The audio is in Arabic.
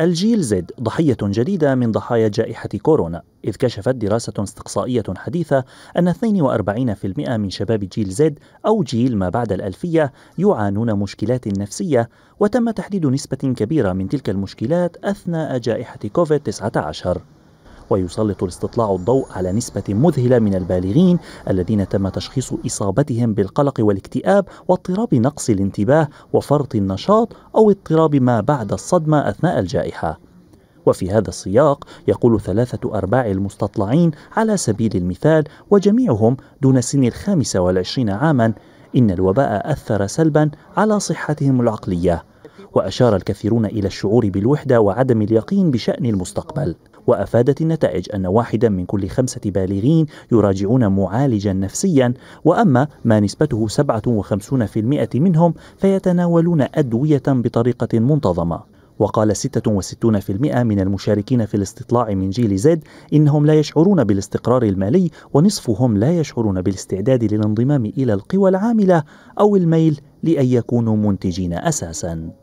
الجيل زد ضحية جديدة من ضحايا جائحة كورونا إذ كشفت دراسة استقصائية حديثة أن 42% من شباب جيل زد أو جيل ما بعد الألفية يعانون مشكلات نفسية وتم تحديد نسبة كبيرة من تلك المشكلات أثناء جائحة كوفيد-19 ويسلط الاستطلاع الضوء على نسبة مذهلة من البالغين الذين تم تشخيص إصابتهم بالقلق والاكتئاب واضطراب نقص الانتباه وفرط النشاط أو اضطراب ما بعد الصدمة أثناء الجائحة. وفي هذا السياق يقول ثلاثة أرباع المستطلعين على سبيل المثال وجميعهم دون سن الخامسة والعشرين عاما إن الوباء أثر سلبا على صحتهم العقلية وأشار الكثيرون إلى الشعور بالوحدة وعدم اليقين بشأن المستقبل وأفادت النتائج أن واحدا من كل خمسة بالغين يراجعون معالجا نفسيا وأما ما نسبته 57% منهم فيتناولون أدوية بطريقة منتظمة وقال 66% من المشاركين في الاستطلاع من جيل زد إنهم لا يشعرون بالاستقرار المالي ونصفهم لا يشعرون بالاستعداد للانضمام إلى القوى العاملة أو الميل لأن يكونوا منتجين أساساً